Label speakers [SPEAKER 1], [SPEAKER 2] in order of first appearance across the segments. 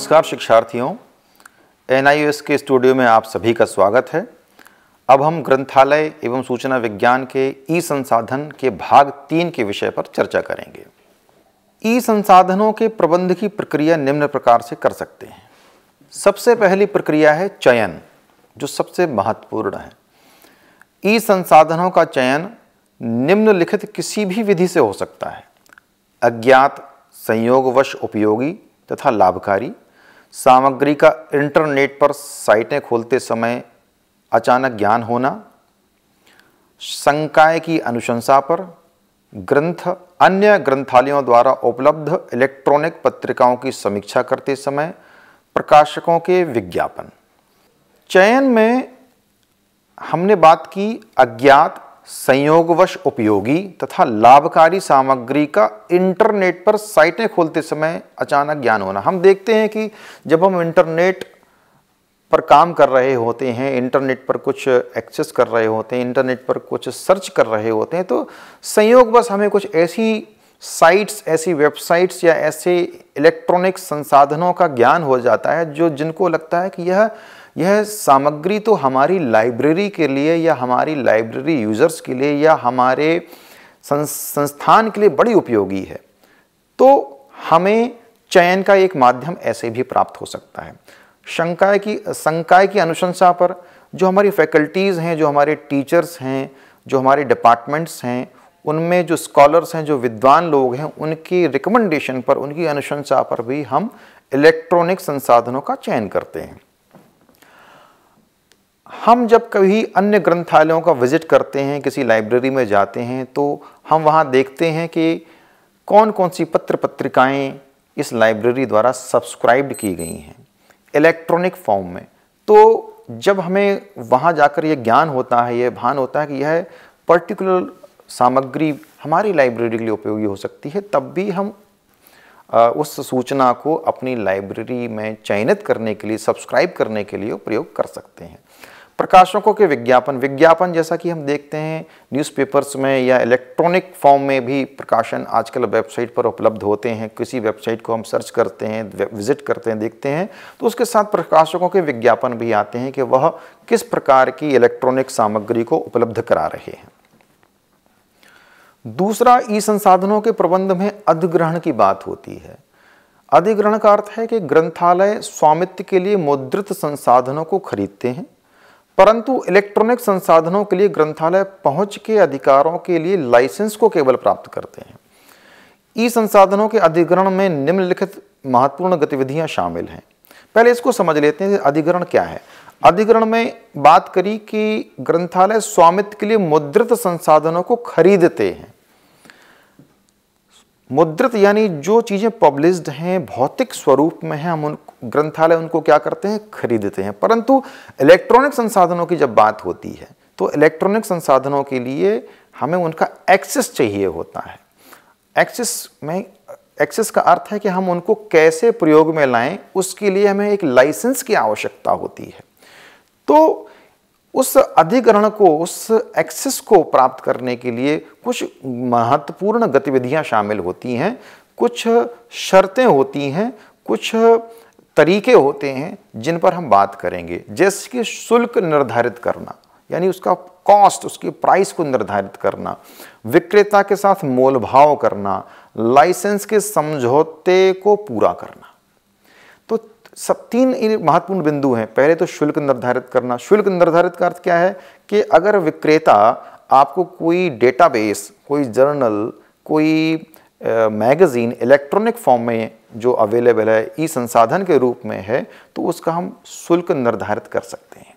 [SPEAKER 1] नमस्कार शिक्षार्थियों एन के स्टूडियो में आप सभी का स्वागत है अब हम ग्रंथालय एवं सूचना विज्ञान के ई संसाधन के भाग तीन के विषय पर चर्चा करेंगे ई संसाधनों के प्रबंध की प्रक्रिया निम्न प्रकार से कर सकते हैं सबसे पहली प्रक्रिया है चयन जो सबसे महत्वपूर्ण है ई संसाधनों का चयन निम्नलिखित किसी भी विधि से हो सकता है अज्ञात संयोगवश उपयोगी तथा लाभकारी सामग्री का इंटरनेट पर साइटें खोलते समय अचानक ज्ञान होना संकाय की अनुशंसा पर ग्रंथ अन्य ग्रंथालयों द्वारा उपलब्ध इलेक्ट्रॉनिक पत्रिकाओं की समीक्षा करते समय प्रकाशकों के विज्ञापन चयन में हमने बात की अज्ञात संयोगवश उपयोगी तथा लाभकारी सामग्री का इंटरनेट पर साइटें खोलते समय अचानक ज्ञान होना हम देखते हैं कि जब हम इंटरनेट पर काम कर रहे होते हैं इंटरनेट पर कुछ एक्सेस कर रहे होते हैं इंटरनेट पर कुछ सर्च कर रहे होते हैं तो संयोगवश हमें कुछ ऐसी साइट्स ऐसी वेबसाइट्स या ऐसे इलेक्ट्रॉनिक संसाधनों का ज्ञान हो जाता है जो जिनको लगता है कि यह यह सामग्री तो हमारी लाइब्रेरी के लिए या हमारी लाइब्रेरी यूज़र्स के लिए या हमारे संस्थान के लिए बड़ी उपयोगी है तो हमें चयन का एक माध्यम ऐसे भी प्राप्त हो सकता है शंकाय की संकाय की अनुशंसा पर जो हमारी फैकल्टीज़ हैं जो हमारे टीचर्स हैं जो हमारे डिपार्टमेंट्स हैं उनमें जो स्कॉलर्स हैं जो विद्वान लोग हैं उनकी रिकमेंडेशन पर उनकी अनुशंसा पर भी हम इलेक्ट्रॉनिक संसाधनों का चयन करते हैं हम जब कभी अन्य ग्रंथालयों का विज़िट करते हैं किसी लाइब्रेरी में जाते हैं तो हम वहाँ देखते हैं कि कौन कौन सी पत्र पत्रिकाएँ इस लाइब्रेरी द्वारा सब्सक्राइब्ड की गई हैं इलेक्ट्रॉनिक फॉर्म में तो जब हमें वहाँ जाकर यह ज्ञान होता है यह भान होता है कि यह पर्टिकुलर सामग्री हमारी लाइब्रेरी के लिए उपयोगी हो सकती है तब भी हम उस सूचना को अपनी लाइब्रेरी में चयनित करने के लिए सब्सक्राइब करने के लिए प्रयोग कर सकते हैं प्रकाशकों के विज्ञापन विज्ञापन जैसा कि हम देखते हैं न्यूज़पेपर्स में या इलेक्ट्रॉनिक फॉर्म में भी प्रकाशन आजकल वेबसाइट पर उपलब्ध होते हैं किसी वेबसाइट को हम सर्च करते हैं विजिट करते हैं देखते हैं तो उसके साथ प्रकाशकों के विज्ञापन भी आते हैं कि वह किस प्रकार की इलेक्ट्रॉनिक सामग्री को उपलब्ध करा रहे हैं दूसरा ई संसाधनों के प्रबंध में अधिग्रहण की बात होती है अधिग्रहण का अर्थ है कि ग्रंथालय स्वामित्व के लिए मुद्रित संसाधनों को खरीदते हैं परंतु इलेक्ट्रॉनिक संसाधनों के लिए ग्रंथालय पहुंच के अधिकारों के लिए लाइसेंस को केवल प्राप्त करते हैं ई संसाधनों के अधिग्रहण में निम्नलिखित महत्वपूर्ण गतिविधियां शामिल हैं पहले इसको समझ लेते हैं अधिग्रहण क्या है अधिग्रहण में बात करी कि ग्रंथालय स्वामित्व के लिए मुद्रित संसाधनों को खरीदते हैं मुद्रित यानी जो चीज़ें पब्लिश्ड हैं भौतिक स्वरूप में हैं हम उन ग्रंथालय उनको क्या करते हैं खरीदते हैं परंतु इलेक्ट्रॉनिक संसाधनों की जब बात होती है तो इलेक्ट्रॉनिक संसाधनों के लिए हमें उनका एक्सेस चाहिए होता है एक्सेस में एक्सेस का अर्थ है कि हम उनको कैसे प्रयोग में लाएं उसके लिए हमें एक लाइसेंस की आवश्यकता होती है तो उस अधिग्रहण को उस एक्सेस को प्राप्त करने के लिए कुछ महत्वपूर्ण गतिविधियां शामिल होती हैं कुछ शर्तें होती हैं कुछ तरीके होते हैं जिन पर हम बात करेंगे जैसे कि शुल्क निर्धारित करना यानी उसका कॉस्ट उसकी प्राइस को निर्धारित करना विक्रेता के साथ मोलभाव करना लाइसेंस के समझौते को पूरा करना तो सब तीन महत्वपूर्ण बिंदु हैं पहले तो शुल्क निर्धारित करना शुल्क निर्धारित का अर्थ क्या है कि अगर विक्रेता आपको कोई डेटाबेस कोई जर्नल कोई मैगज़ीन इलेक्ट्रॉनिक फॉर्म में जो अवेलेबल है ई संसाधन के रूप में है तो उसका हम शुल्क निर्धारित कर सकते हैं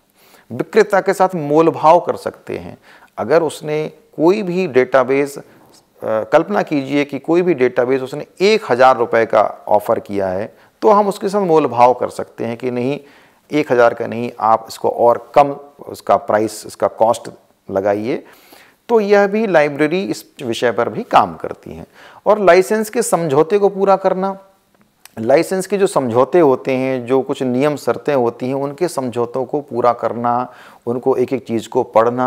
[SPEAKER 1] विक्रेता के साथ मोलभाव कर सकते हैं अगर उसने कोई भी डेटाबेस कल्पना कीजिए कि कोई भी डेटाबेस उसने एक हज़ार रुपये का ऑफ़र किया है तो हम उसके साथ मोलभाव कर सकते हैं कि नहीं एक हज़ार का नहीं आप इसको और कम उसका प्राइस इसका कॉस्ट लगाइए तो यह भी लाइब्रेरी इस विषय पर भी काम करती हैं और लाइसेंस के समझौते को पूरा करना लाइसेंस के जो समझौते होते हैं जो कुछ नियम शर्तें होती हैं उनके समझौतों को पूरा करना उनको एक एक चीज़ को पढ़ना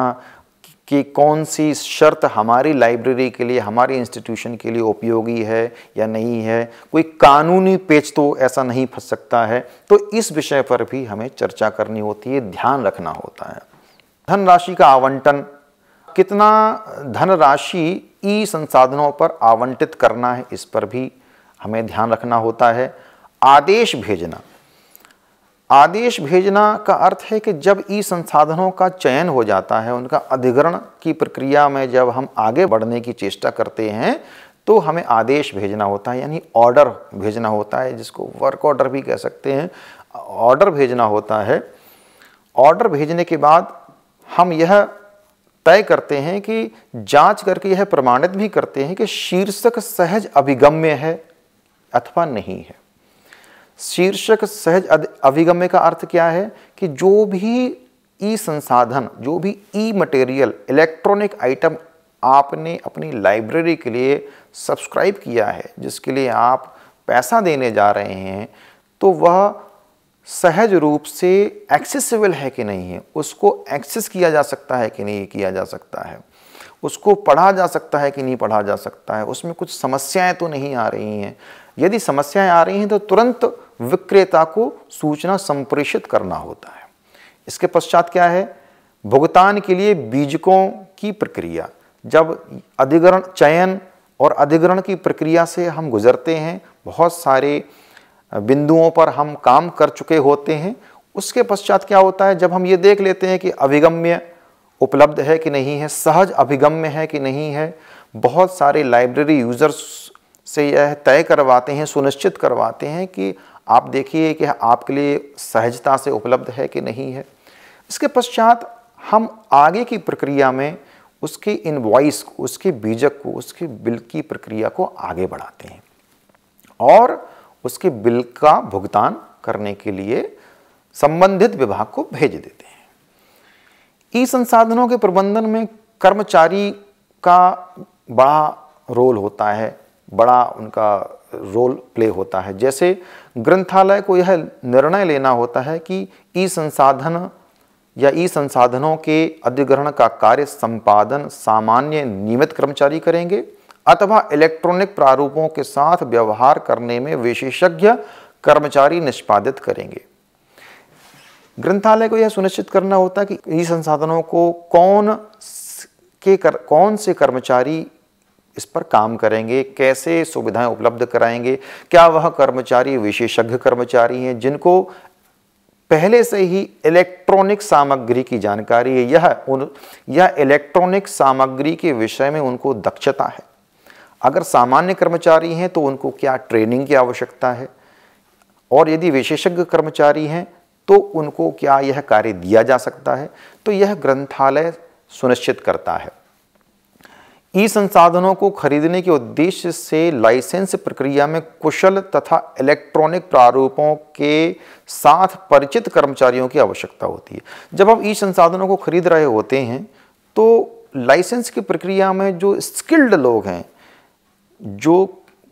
[SPEAKER 1] कि कौन सी शर्त हमारी लाइब्रेरी के लिए हमारे इंस्टीट्यूशन के लिए उपयोगी है या नहीं है कोई कानूनी पेच तो ऐसा नहीं फंस सकता है तो इस विषय पर भी हमें चर्चा करनी होती है ध्यान रखना होता है धनराशि का आवंटन कितना धनराशि ई संसाधनों पर आवंटित करना है इस पर भी हमें ध्यान रखना होता है आदेश भेजना आदेश भेजना का अर्थ है कि जब ई संसाधनों का चयन हो जाता है उनका अधिग्रहण की प्रक्रिया में जब हम आगे बढ़ने की चेष्टा करते हैं तो हमें आदेश भेजना होता है यानी ऑर्डर भेजना होता है जिसको वर्क ऑर्डर भी कह सकते हैं ऑर्डर भेजना होता है ऑर्डर भेजने के बाद हम यह तय करते हैं कि जांच करके यह प्रमाणित भी करते हैं कि शीर्षक सहज अभिगम्य है अथवा नहीं है शीर्षक सहज अभिगम्य का अर्थ क्या है कि जो भी ई संसाधन जो भी ई मटेरियल इलेक्ट्रॉनिक आइटम आपने अपनी लाइब्रेरी के लिए सब्सक्राइब किया है जिसके लिए आप पैसा देने जा रहे हैं तो वह सहज रूप से एक्सेसिबल है कि नहीं है उसको एक्सेस किया जा सकता है कि नहीं किया जा सकता है उसको पढ़ा जा सकता है कि नहीं पढ़ा जा सकता है उसमें कुछ समस्याएं तो नहीं आ रही हैं यदि समस्याएं आ रही हैं तो तुरंत विक्रेता को सूचना संप्रेषित करना होता है इसके पश्चात क्या है भुगतान के लिए बीजकों की प्रक्रिया जब अधिग्रहण चयन और अधिग्रहण की प्रक्रिया से हम गुजरते हैं बहुत सारे बिंदुओं पर हम काम कर चुके होते हैं उसके पश्चात क्या होता है जब हम ये देख लेते हैं कि अभिगम्य उपलब्ध है कि नहीं है सहज अभिगम्य है कि नहीं है बहुत सारे लाइब्रेरी यूज़र्स से यह तय करवाते हैं सुनिश्चित करवाते हैं कि आप देखिए कि आपके लिए सहजता से उपलब्ध है कि नहीं है इसके पश्चात हम आगे की प्रक्रिया में उसके इनवॉइस को उसके बीजक को उसके बिल की प्रक्रिया को आगे बढ़ाते हैं और उसके बिल का भुगतान करने के लिए संबंधित विभाग को भेज देते हैं ई संसाधनों के प्रबंधन में कर्मचारी का बड़ा रोल होता है बड़ा उनका रोल प्ले होता है जैसे ग्रंथालय को यह निर्णय लेना होता है कि ई संसाधन या ई संसाधनों के अधिग्रहण का कार्य संपादन सामान्य नियमित कर्मचारी करेंगे अथवा इलेक्ट्रॉनिक प्रारूपों के साथ व्यवहार करने में विशेषज्ञ कर्मचारी निष्पादित करेंगे ग्रंथालय को यह सुनिश्चित करना होता है कि इन संसाधनों को कौन के कर, कौन से कर्मचारी इस पर काम करेंगे कैसे सुविधाएं उपलब्ध कराएंगे क्या वह कर्मचारी विशेषज्ञ कर्मचारी हैं जिनको पहले से ही इलेक्ट्रॉनिक सामग्री की जानकारी है यह उन यह इलेक्ट्रॉनिक सामग्री के विषय में उनको दक्षता है अगर सामान्य कर्मचारी हैं तो उनको क्या ट्रेनिंग की आवश्यकता है और यदि विशेषज्ञ कर्मचारी हैं तो उनको क्या यह कार्य दिया जा सकता है तो यह ग्रंथालय सुनिश्चित करता है ई संसाधनों को खरीदने के उद्देश्य से लाइसेंस प्रक्रिया में कुशल तथा इलेक्ट्रॉनिक प्रारूपों के साथ परिचित कर्मचारियों की आवश्यकता होती है जब हम ई संसाधनों को खरीद रहे होते हैं तो लाइसेंस की प्रक्रिया में जो स्किल्ड लोग हैं जो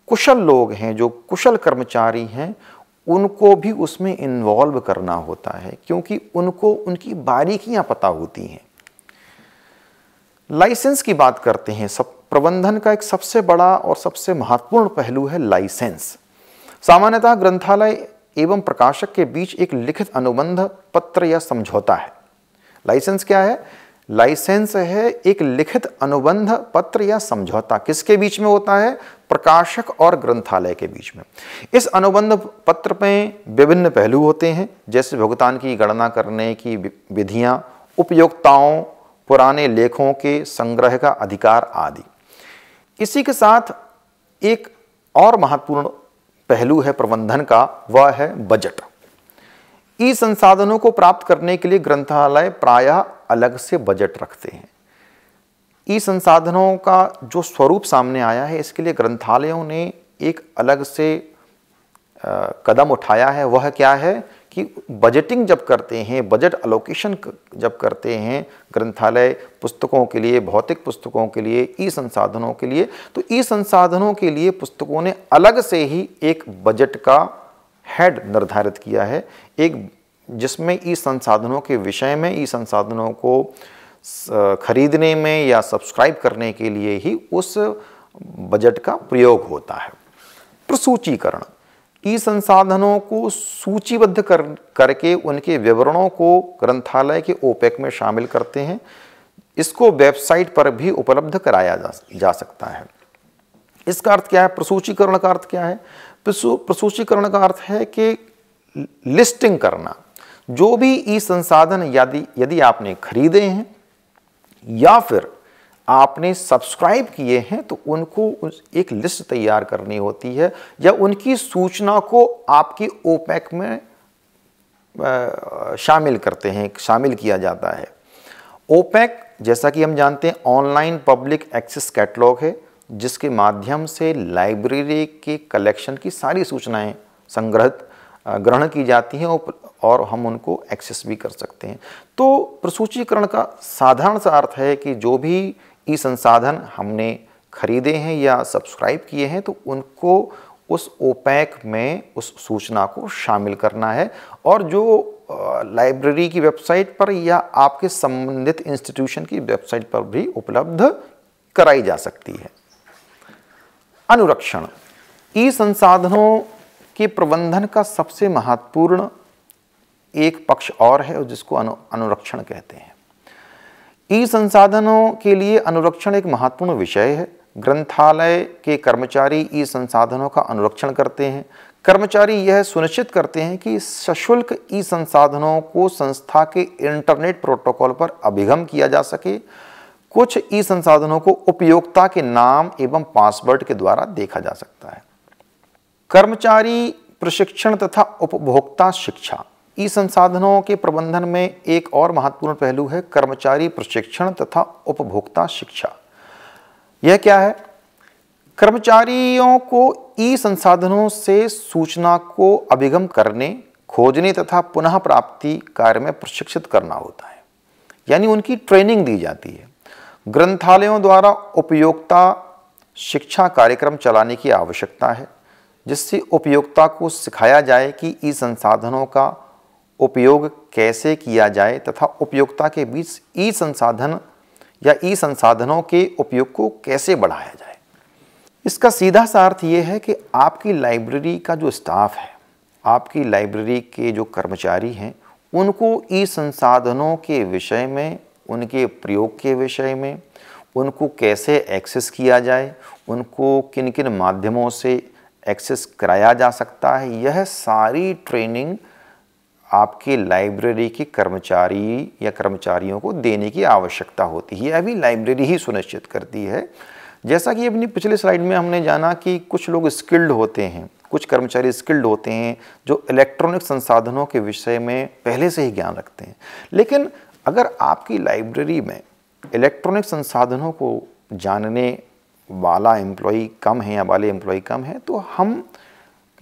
[SPEAKER 1] कुशल लोग हैं जो कुशल कर्मचारी हैं उनको भी उसमें इन्वॉल्व करना होता है क्योंकि उनको उनकी बारीकियां पता होती हैं लाइसेंस की बात करते हैं सब प्रबंधन का एक सबसे बड़ा और सबसे महत्वपूर्ण पहलू है लाइसेंस सामान्यतः ग्रंथालय एवं प्रकाशक के बीच एक लिखित अनुबंध पत्र या समझौता है लाइसेंस क्या है लाइसेंस है एक लिखित अनुबंध पत्र या समझौता किसके बीच में होता है प्रकाशक और ग्रंथालय के बीच में इस अनुबंध पत्र में विभिन्न पहलू होते हैं जैसे भुगतान की गणना करने की विधियां उपयोगिताओं पुराने लेखों के संग्रह का अधिकार आदि इसी के साथ एक और महत्वपूर्ण पहलू है प्रबंधन का वह है बजट ई संसाधनों को प्राप्त करने के लिए ग्रंथालय प्रायः अलग से बजट रखते हैं ई संसाधनों का जो स्वरूप सामने आया है इसके लिए ग्रंथालयों ने एक अलग से कदम उठाया है वह क्या है कि बजटिंग जब करते हैं बजट अलोकेशन जब करते हैं ग्रंथालय पुस्तकों के लिए भौतिक पुस्तकों के लिए ई संसाधनों के लिए तो ई संसाधनों के लिए पुस्तकों ने अलग से ही एक बजट का हेड निर्धारित किया है एक जिसमें ई संसाधनों के विषय में ई संसाधनों को खरीदने में या सब्सक्राइब करने के लिए ही उस बजट का प्रयोग होता है प्रसूचीकरण ई संसाधनों को सूचीबद्ध कर करके उनके विवरणों को ग्रंथालय के ओपेक में शामिल करते हैं इसको वेबसाइट पर भी उपलब्ध कराया जा, जा सकता है इसका अर्थ क्या है प्रसूचीकरण का अर्थ क्या है प्रसूचीकरण का अर्थ है कि लिस्टिंग करना जो भी ई संसाधन यदि यदि आपने खरीदे हैं या फिर आपने सब्सक्राइब किए हैं तो उनको एक लिस्ट तैयार करनी होती है या उनकी सूचना को आपकी ओपैक में शामिल करते हैं शामिल किया जाता है ओपैक जैसा कि हम जानते हैं ऑनलाइन पब्लिक एक्सेस कैटलॉग है जिसके माध्यम से लाइब्रेरी के कलेक्शन की सारी सूचनाएं संग्रहित ग्रहण की जाती हैं और हम उनको एक्सेस भी कर सकते हैं तो प्रसूचीकरण का साधारण सा अर्थ है कि जो भी ई संसाधन हमने खरीदे हैं या सब्सक्राइब किए हैं तो उनको उस ओपैक में उस सूचना को शामिल करना है और जो लाइब्रेरी की वेबसाइट पर या आपके संबंधित इंस्टीट्यूशन की वेबसाइट पर भी उपलब्ध कराई जा सकती है अनुरक्षण ई संसाधनों कि प्रबंधन का सबसे महत्वपूर्ण एक पक्ष और है जिसको अनु अनुरक्षण कहते हैं ई संसाधनों के लिए अनुरक्षण एक महत्वपूर्ण विषय है ग्रंथालय के कर्मचारी ई संसाधनों का अनुरक्षण करते हैं कर्मचारी यह सुनिश्चित करते हैं कि सशुल्क ई संसाधनों को संस्था के इंटरनेट प्रोटोकॉल पर अभिगम किया जा सके कुछ ई संसाधनों को उपयोगता के नाम एवं पासवर्ड के द्वारा देखा जा सकता है कर्मचारी प्रशिक्षण तथा उपभोक्ता शिक्षा ई संसाधनों के प्रबंधन में एक और महत्वपूर्ण पहलू है कर्मचारी प्रशिक्षण तथा उपभोक्ता शिक्षा यह क्या है कर्मचारियों को ई संसाधनों से सूचना को अभिगम करने खोजने तथा पुनः प्राप्ति कार्य में प्रशिक्षित करना होता है यानी उनकी ट्रेनिंग दी जाती है ग्रंथालयों द्वारा उपयोगता शिक्षा कार्यक्रम चलाने की आवश्यकता है जिससे उपयोगिता को सिखाया जाए कि ई संसाधनों का उपयोग कैसे किया जाए तथा उपयोगिता के बीच ई संसाधन या ई संसाधनों के उपयोग को कैसे बढ़ाया जाए इसका सीधा सा अर्थ ये है कि आपकी लाइब्रेरी का जो स्टाफ है आपकी लाइब्रेरी के जो कर्मचारी हैं उनको ई संसाधनों के विषय में उनके प्रयोग के विषय में उनको कैसे एक्सेस किया जाए उनको किन किन माध्यमों से एक्सेस कराया जा सकता है यह सारी ट्रेनिंग आपके लाइब्रेरी के कर्मचारी या कर्मचारियों को देने की आवश्यकता होती है अभी लाइब्रेरी ही सुनिश्चित करती है जैसा कि अपनी पिछले स्लाइड में हमने जाना कि कुछ लोग स्किल्ड होते हैं कुछ कर्मचारी स्किल्ड होते हैं जो इलेक्ट्रॉनिक संसाधनों के विषय में पहले से ही ज्ञान रखते हैं लेकिन अगर आपकी लाइब्रेरी में इलेक्ट्रॉनिक संसाधनों को जानने वाला एम्प्लॉई कम है या वाले एम्प्लॉई कम है तो हम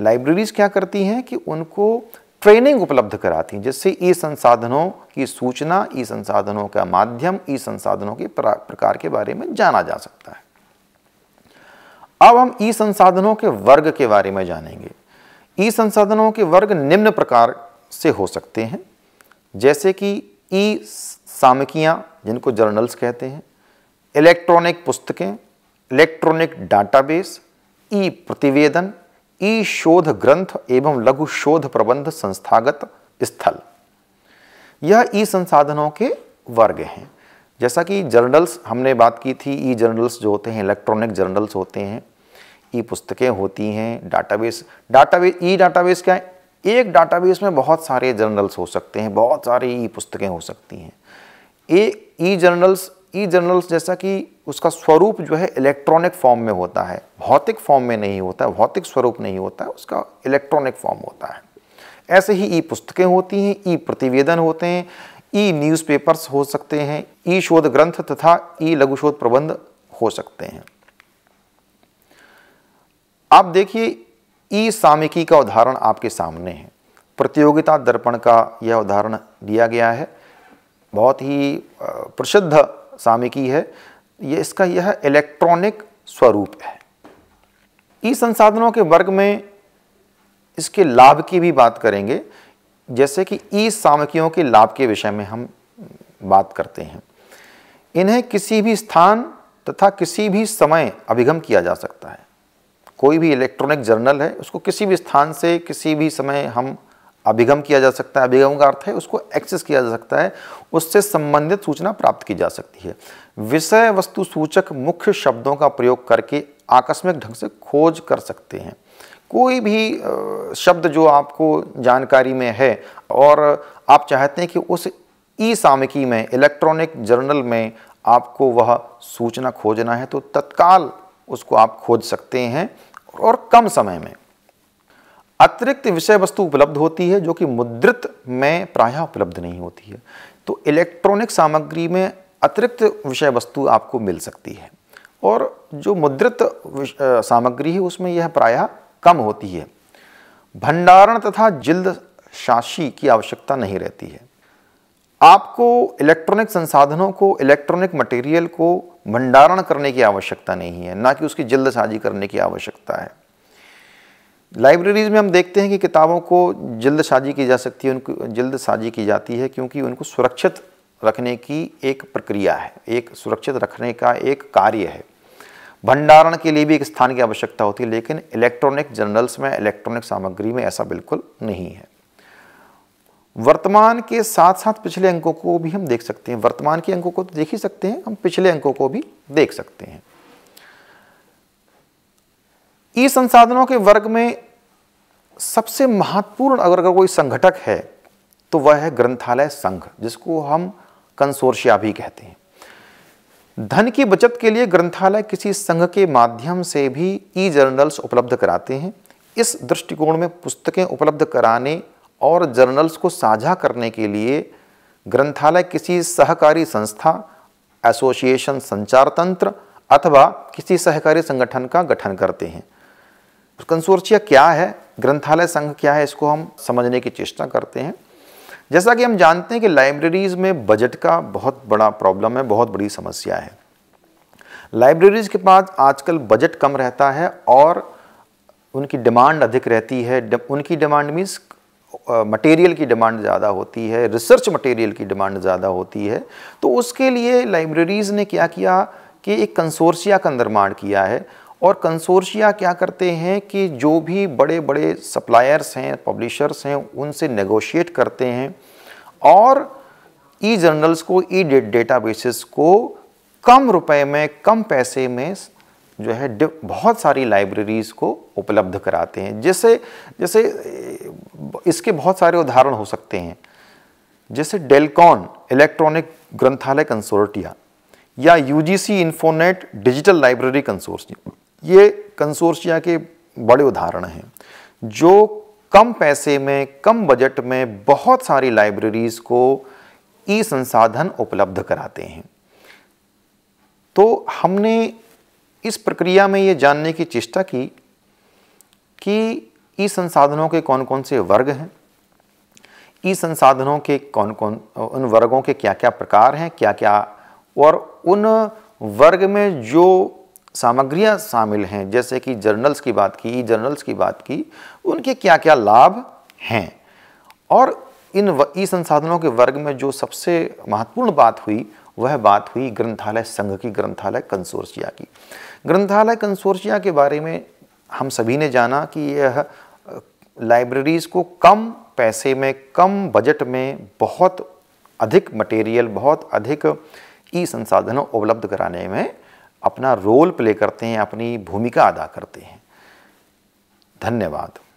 [SPEAKER 1] लाइब्रेरीज़ क्या करती हैं कि उनको ट्रेनिंग उपलब्ध कराती हैं जिससे ई संसाधनों की सूचना ई संसाधनों का माध्यम ई संसाधनों के प्रकार के बारे में जाना जा सकता है अब हम ई संसाधनों के वर्ग के बारे में जानेंगे ई संसाधनों के वर्ग निम्न प्रकार से हो सकते हैं जैसे कि ई सामकियाँ जिनको जर्नल्स कहते हैं इलेक्ट्रॉनिक पुस्तकें इलेक्ट्रॉनिक डाटाबेस ई प्रतिवेदन ई शोध ग्रंथ एवं लघु शोध प्रबंध संस्थागत स्थल यह ई संसाधनों के वर्ग हैं जैसा कि जर्नल्स हमने बात की थी ई जर्नल्स जो होते हैं इलेक्ट्रॉनिक जर्नल्स होते हैं ई पुस्तकें होती हैं डाटाबेस डाटाबेस ई डाटाबेस क्या है एक डाटाबेस में बहुत सारे जर्नल्स हो सकते हैं बहुत सारी ई पुस्तकें हो सकती हैं a e journals e e journals जैसा कि उसका स्वरूप जो है इलेक्ट्रॉनिक फॉर्म में होता है भौतिक फॉर्म में नहीं होता है भौतिक स्वरूप नहीं होता है उसका इलेक्ट्रॉनिक फॉर्म होता है ऐसे ही ई e पुस्तकें होती हैं ई e प्रतिवेदन होते हैं ई न्यूज़पेपर्स हो सकते हैं ई शोध ग्रंथ तथा ई लघु शोध प्रबंध हो सकते हैं आप देखिए ई सामिकी का उदाहरण आपके सामने है प्रतियोगिता दर्पण का यह उदाहरण दिया गया है बहुत ही प्रसिद्ध सामिकी है ये इसका यह इलेक्ट्रॉनिक स्वरूप है ई संसाधनों के वर्ग में इसके लाभ की भी बात करेंगे जैसे कि ई सामकियों के लाभ के विषय में हम बात करते हैं इन्हें किसी भी स्थान तथा किसी भी समय अभिगम किया जा सकता है कोई भी इलेक्ट्रॉनिक जर्नल है उसको किसी भी स्थान से किसी भी समय हम अभिगम किया जा सकता है अभिगम का अर्थ है उसको एक्सेस किया जा सकता है उससे संबंधित सूचना प्राप्त की जा सकती है विषय वस्तु सूचक मुख्य शब्दों का प्रयोग करके आकस्मिक ढंग से खोज कर सकते हैं कोई भी शब्द जो आपको जानकारी में है और आप चाहते हैं कि उस ई सामिकी में इलेक्ट्रॉनिक जर्नल में आपको वह सूचना खोजना है तो तत्काल उसको आप खोज सकते हैं और कम समय में अतिरिक्त विषय वस्तु उपलब्ध होती है जो कि मुद्रित में प्रायः उपलब्ध नहीं होती है तो इलेक्ट्रॉनिक सामग्री में अतिरिक्त विषय वस्तु आपको मिल सकती है और जो मुद्रित सामग्री है उसमें यह प्रायः कम होती है भंडारण तथा जिल्द शाशी की आवश्यकता नहीं रहती है आपको इलेक्ट्रॉनिक संसाधनों को इलेक्ट्रॉनिक मटेरियल को भंडारण करने की आवश्यकता नहीं है ना कि उसकी जल्दसाजी करने की आवश्यकता है लाइब्रेरीज़ में हम देखते हैं कि किताबों को जल्द साजी की जा सकती है उनको जल्द साजी की जाती है क्योंकि उनको सुरक्षित रखने की एक प्रक्रिया है एक सुरक्षित रखने का एक कार्य है भंडारण के लिए भी एक स्थान की आवश्यकता होती है लेकिन इलेक्ट्रॉनिक जर्नल्स में इलेक्ट्रॉनिक सामग्री में ऐसा बिल्कुल नहीं है वर्तमान के साथ साथ पिछले अंकों को भी हम देख सकते हैं वर्तमान के अंकों को तो देख ही सकते हैं हम पिछले अंकों को भी देख सकते हैं ई संसाधनों के वर्ग में सबसे महत्वपूर्ण अगर अगर कोई संगठक है तो वह है ग्रंथालय संघ जिसको हम कंसोर्शिया भी कहते हैं धन की बचत के लिए ग्रंथालय किसी संघ के माध्यम से भी ई जर्नल्स उपलब्ध कराते हैं इस दृष्टिकोण में पुस्तकें उपलब्ध कराने और जर्नल्स को साझा करने के लिए ग्रंथालय किसी सहकारी संस्था एसोसिएशन संचार तंत्र अथवा किसी सहकारी संगठन का गठन करते हैं कंसोर्चिया क्या है ग्रंथालय संघ क्या है इसको हम समझने की चेष्टा करते हैं जैसा कि हम जानते हैं कि लाइब्रेरीज़ में बजट का बहुत बड़ा प्रॉब्लम है बहुत बड़ी समस्या है लाइब्रेरीज़ के पास आजकल बजट कम रहता है और उनकी डिमांड अधिक रहती है उनकी डिमांड मीन्स मटेरियल की डिमांड ज़्यादा होती है रिसर्च मटेरियल की डिमांड ज़्यादा होती है तो उसके लिए लाइब्रेरीज़ ने क्या किया कि एक कंसोर्सिया का निर्माण किया है और कंसोर्शिया क्या करते हैं कि जो भी बड़े बड़े सप्लायर्स हैं पब्लिशर्स हैं उनसे नेगोशिएट करते हैं और ई जर्नल्स को ई डेटा बेसिस को कम रुपए में कम पैसे में जो है बहुत सारी लाइब्रेरीज़ को उपलब्ध कराते हैं जैसे जैसे इसके बहुत सारे उदाहरण हो सकते हैं जैसे डेलकॉन इलेक्ट्रॉनिक ग्रंथालय कंसोर्टिया या UGC infonet digital library consortia ये कंसोर्शिया के बड़े उदाहरण हैं जो कम पैसे में कम बजट में बहुत सारी लाइब्रेरीज़ को ई संसाधन उपलब्ध कराते हैं तो हमने इस प्रक्रिया में ये जानने की चेष्टा की कि ई संसाधनों के कौन कौन से वर्ग हैं ई संसाधनों के कौन कौन उन वर्गों के क्या क्या प्रकार हैं क्या क्या और उन वर्ग में जो सामग्रियाँ शामिल हैं जैसे कि जर्नल्स की बात की जर्नल्स की बात की उनके क्या क्या लाभ हैं और इन ई संसाधनों के वर्ग में जो सबसे महत्वपूर्ण बात हुई वह बात हुई ग्रंथालय संघ की ग्रंथालय कंसोर्सिया की ग्रंथालय कंसोर्सिया के बारे में हम सभी ने जाना कि यह लाइब्रेरीज़ को कम पैसे में कम बजट में बहुत अधिक मटेरियल बहुत अधिक ई संसाधन उपलब्ध कराने में अपना रोल प्ले करते हैं अपनी भूमिका अदा करते हैं धन्यवाद